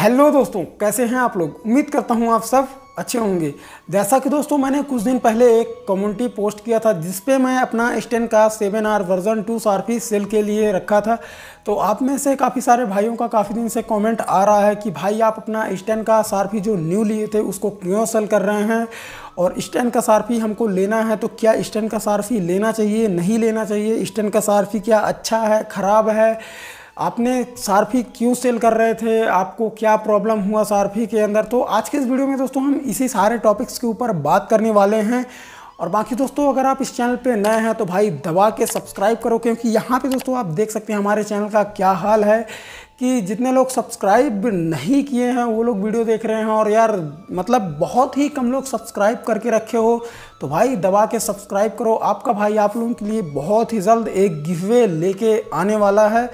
hello दोस्तों कैसे हैं आप लोग उम्मीद करता हूं आप सब अच्छे होंगे जैसा कि दोस्तों मैंने कुछ दिन पहले एक कम्युनिटी पोस्ट किया था जिस पे मैं अपना स्टेन का सेवन आर वर्जन टू सार्फी सेल के लिए रखा था तो आप में से काफ़ी सारे भाइयों का काफ़ी दिन से कमेंट आ रहा है कि भाई आप अपना स्टेन का सारफी जो न्यू लिए थे उसको क्यों सेल कर रहे हैं और स्टैंड का सारफी हमको लेना है तो क्या स्टैंड का सारफी लेना चाहिए नहीं लेना चाहिए स्टैंड का सारफी क्या अच्छा है ख़राब है आपने सारफी क्यों सेल कर रहे थे आपको क्या प्रॉब्लम हुआ सारफी के अंदर तो आज के इस वीडियो में दोस्तों हम इसी सारे टॉपिक्स के ऊपर बात करने वाले हैं और बाकी दोस्तों अगर आप इस चैनल पे नए हैं तो भाई दबा के सब्सक्राइब करो क्योंकि यहाँ पे दोस्तों आप देख सकते हैं हमारे चैनल का क्या हाल है कि जितने लोग सब्सक्राइब नहीं किए हैं वो लोग वीडियो देख रहे हैं और यार मतलब बहुत ही कम लोग सब्सक्राइब करके रखे हो तो भाई दबा के सब्सक्राइब करो आपका भाई आप लोगों के लिए बहुत ही जल्द एक गिफ्ट लेके आने वाला है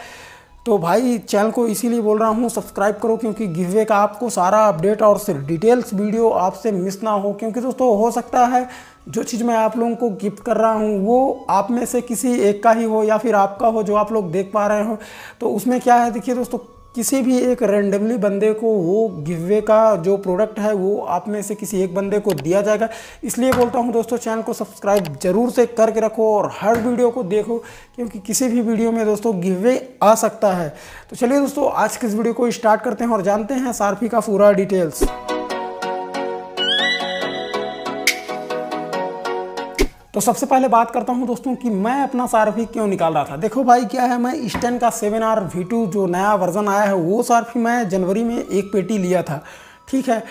तो भाई चैनल को इसीलिए बोल रहा हूँ सब्सक्राइब करो क्योंकि गिवे का आपको सारा अपडेट और सिर्फ डिटेल्स वीडियो आपसे मिस ना हो क्योंकि दोस्तों हो सकता है जो चीज़ मैं आप लोगों को गिफ्ट कर रहा हूँ वो आप में से किसी एक का ही हो या फिर आपका हो जो आप लोग देख पा रहे हो तो उसमें क्या है देखिए दोस्तों किसी भी एक रेंडमली बंदे को वो गिवे का जो प्रोडक्ट है वो आप में से किसी एक बंदे को दिया जाएगा इसलिए बोलता हूँ दोस्तों चैनल को सब्सक्राइब जरूर से करके रखो और हर वीडियो को देखो क्योंकि किसी भी वीडियो में दोस्तों गिवे आ सकता है तो चलिए दोस्तों आज के इस वीडियो को स्टार्ट करते हैं और जानते हैं सारफी का पूरा डिटेल्स तो सबसे पहले बात करता हूं दोस्तों कि मैं अपना सारफी क्यों निकाल रहा था देखो भाई क्या है मैं स्टैंड का सेवन आर वी टू जो नया वर्जन आया है वो सारफी मैं जनवरी में एक पेटी लिया था ठीक है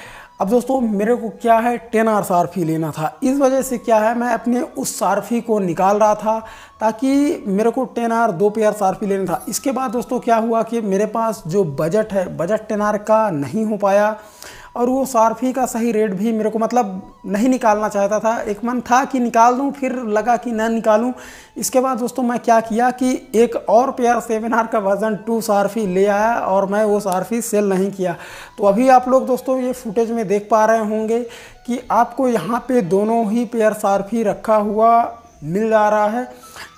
अब दोस्तों मेरे को क्या है टेन आर सारफी लेना था इस वजह से क्या है मैं अपने उस सारफी को निकाल रहा था ताकि मेरे को टेन आर दो पे आर सारफी लेना था इसके बाद दोस्तों क्या हुआ कि मेरे पास जो बजट है बजट टेन आर का नहीं हो पाया और वो सार्फी का सही रेट भी मेरे को मतलब नहीं निकालना चाहता था एक मन था कि निकाल दूँ फिर लगा कि न निकालूँ इसके बाद दोस्तों मैं क्या किया कि एक और पेयर सेवन का वर्जन टू सार्फी ले आया और मैं वो सार्फी सेल नहीं किया तो अभी आप लोग दोस्तों ये फुटेज में देख पा रहे होंगे कि आपको यहाँ पे दोनों ही पेयर सार्फी रखा हुआ मिल जा रहा है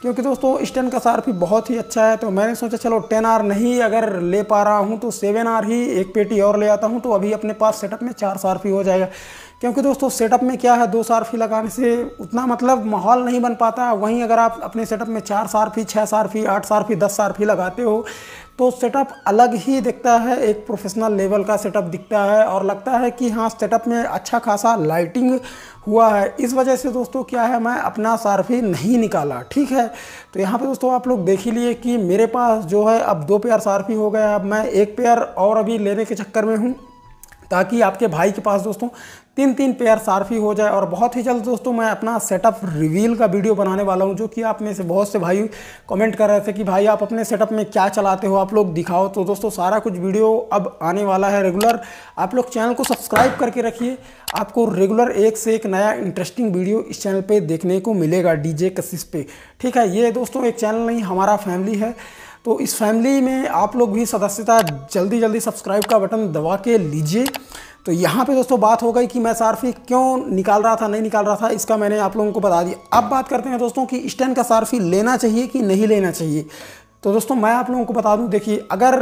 क्योंकि दोस्तों इस टेन का सार भी बहुत ही अच्छा है तो मैंने सोचा चलो टेन आर नहीं अगर ले पा रहा हूँ तो सेवन आर ही एक पेटी और ले आता हूँ तो अभी अपने पास सेटअप में चार सार भी हो जाएगा क्योंकि दोस्तों सेटअप में क्या है दो सारफी लगाने से उतना मतलब माहौल नहीं बन पाता वहीं अगर आप अपने सेटअप में चार सारफी छः सारफी आठ सारफी दस सारफी लगाते हो तो सेटअप अलग ही दिखता है एक प्रोफेशनल लेवल का सेटअप दिखता है और लगता है कि हाँ सेटअप में अच्छा खासा लाइटिंग हुआ है इस वजह से दोस्तों क्या है मैं अपना सारफी नहीं निकाला ठीक है तो यहाँ पे दोस्तों आप लोग देख ही लिए कि मेरे पास जो है अब दो पेयर सारफी हो गया अब मैं एक पेयर और अभी लेने के चक्कर में हूँ ताकि आपके भाई के पास दोस्तों तीन तीन पेयर सार्फी हो जाए और बहुत ही जल्द दोस्तों मैं अपना सेटअप रिवील का वीडियो बनाने वाला हूं जो कि आप में से बहुत से भाई कमेंट कर रहे थे कि भाई आप अपने सेटअप में क्या चलाते हो आप लोग दिखाओ तो दोस्तों सारा कुछ वीडियो अब आने वाला है रेगुलर आप लोग चैनल को सब्सक्राइब करके रखिए आपको रेगुलर एक से एक नया इंटरेस्टिंग वीडियो इस चैनल पर देखने को मिलेगा डी जे कशिश पे ठीक है ये दोस्तों एक चैनल नहीं हमारा फैमिली है तो इस फैमिली में आप लोग भी सदस्यता जल्दी जल्दी सब्सक्राइब का बटन दबा के लीजिए तो यहाँ पे दोस्तों बात हो गई कि मैं सार्फी क्यों निकाल रहा था नहीं निकाल रहा था इसका मैंने आप लोगों को बता दिया अब बात करते हैं दोस्तों कि स्टैन का सार्फी लेना चाहिए कि नहीं लेना चाहिए तो दोस्तों मैं आप लोगों को बता दूँ देखिए अगर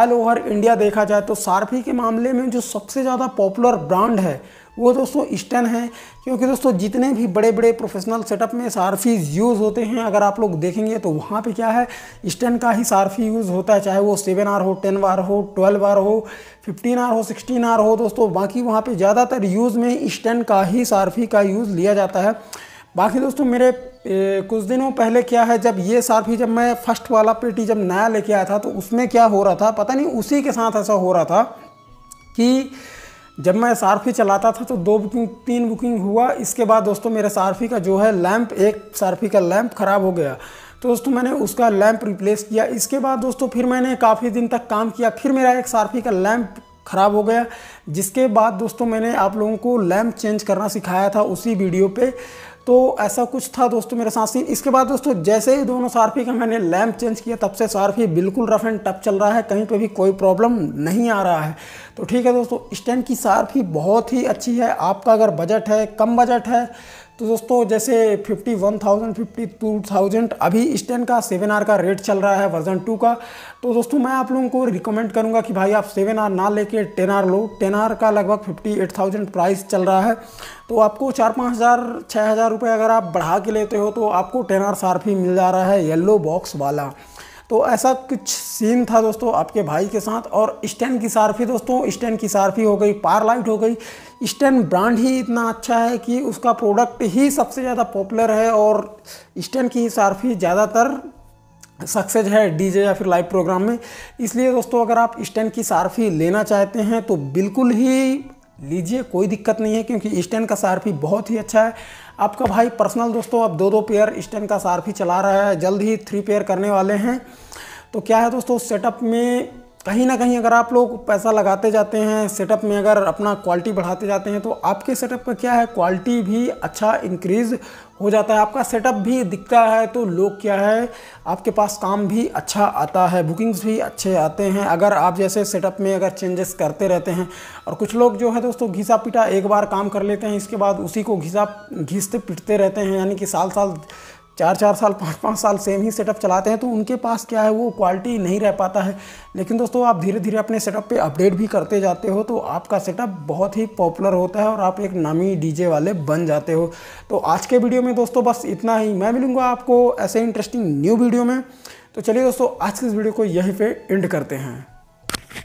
ऑल ओवर इंडिया देखा जाए तो सार्फी के मामले में जो सबसे ज़्यादा पॉपुलर ब्रांड है वो दोस्तों स्टन है क्योंकि दोस्तों जितने भी बड़े बड़े प्रोफेशनल सेटअप में सारफीज यूज़ होते हैं अगर आप लोग देखेंगे तो वहाँ पे क्या है स्टन का ही सारफी यूज़ होता है चाहे वो सेवन आर हो टेन आर हो ट्वेल्व आर हो फिफ्टीन आर हो सिक्सटीन आर हो दोस्तों बाकी वहाँ पर ज़्यादातर यूज़ में स्टन का ही सारफी का यूज़ लिया जाता है बाकी दोस्तों मेरे ए, कुछ दिनों पहले क्या है जब ये सार्फी जब मैं फर्स्ट वाला पेटी जब नया लेके आया था तो उसमें क्या हो रहा था पता नहीं उसी के साथ ऐसा हो रहा था कि जब मैं एस चलाता था तो दो बुकिंग तीन बुकिंग हुआ इसके बाद दोस्तों मेरे एस का जो है लैंप एक एस का लैंप ख़राब हो गया तो दोस्तों मैंने उसका लैंप रिप्लेस किया इसके बाद दोस्तों फिर मैंने काफ़ी दिन तक काम किया फिर मेरा एक सारफी का लैंप ख़राब हो गया जिसके बाद दोस्तों मैंने आप लोगों को लैम्प चेंज करना सिखाया था उसी वीडियो पर तो ऐसा कुछ था दोस्तों मेरे साथ सीन इसके बाद दोस्तों जैसे ही दोनों सारफी का मैंने लैम्प चेंज किया तब से सारफी बिल्कुल रफ एंड टफ चल रहा है कहीं पे भी कोई प्रॉब्लम नहीं आ रहा है तो ठीक है दोस्तों स्टैंड की सारफी बहुत ही अच्छी है आपका अगर बजट है कम बजट है तो दोस्तों जैसे 51,000, 52,000 अभी इस टेन का सेवन आर का रेट चल रहा है वर्जन टू का तो दोस्तों मैं आप लोगों को रिकमेंड करूंगा कि भाई आप सेवन आर ना लेके टेन आर लो टेन आर का लगभग 58,000 प्राइस चल रहा है तो आपको चार पाँच हज़ार छः हज़ार रुपये अगर आप बढ़ा के लेते हो तो आपको टेन आर सार्फ ही मिल जा रहा है येल्लो बॉक्स वाला तो ऐसा कुछ सीन था दोस्तों आपके भाई के साथ और स्टैन की सार्फी दोस्तों स्टैन की सार्फी हो गई पार लाइट हो गई स्टैन ब्रांड ही इतना अच्छा है कि उसका प्रोडक्ट ही सबसे ज़्यादा पॉपुलर है और स्टैन की सार्फी ज़्यादातर सक्सेस है डीजे या फिर लाइव प्रोग्राम में इसलिए दोस्तों अगर आप स्टैंड की सारफी लेना चाहते हैं तो बिल्कुल ही लीजिए कोई दिक्कत नहीं है क्योंकि स्टैंड का सारफी बहुत ही अच्छा है आपका भाई पर्सनल दोस्तों अब दो दो पेयर स्टैंड का सारफी चला रहा है जल्द ही थ्री पेयर करने वाले हैं तो क्या है दोस्तों सेटअप में कहीं ना कहीं अगर आप लोग पैसा लगाते जाते हैं सेटअप में अगर अपना क्वालिटी बढ़ाते जाते हैं तो आपके सेटअप का क्या है क्वालिटी भी अच्छा इंक्रीज़ हो जाता है आपका सेटअप भी दिखता है तो लोग क्या है आपके पास काम भी अच्छा आता है बुकिंग्स भी अच्छे आते हैं अगर आप जैसे सेटअप में अगर चेंजेस करते रहते हैं और कुछ लोग जो है दोस्तों घिसा पिटा एक बार काम कर लेते हैं इसके बाद उसी को घिसा घिसते पीटते रहते हैं यानी कि साल साल चार चार साल पाँच पाँच साल सेम ही सेटअप चलाते हैं तो उनके पास क्या है वो क्वालिटी नहीं रह पाता है लेकिन दोस्तों आप धीरे धीरे अपने सेटअप पे अपडेट भी करते जाते हो तो आपका सेटअप बहुत ही पॉपुलर होता है और आप एक नामी डीजे वाले बन जाते हो तो आज के वीडियो में दोस्तों बस इतना ही मैं मिलूँगा आपको ऐसे इंटरेस्टिंग न्यू वीडियो में तो चलिए दोस्तों आज के इस वीडियो को यहीं पर एंड करते हैं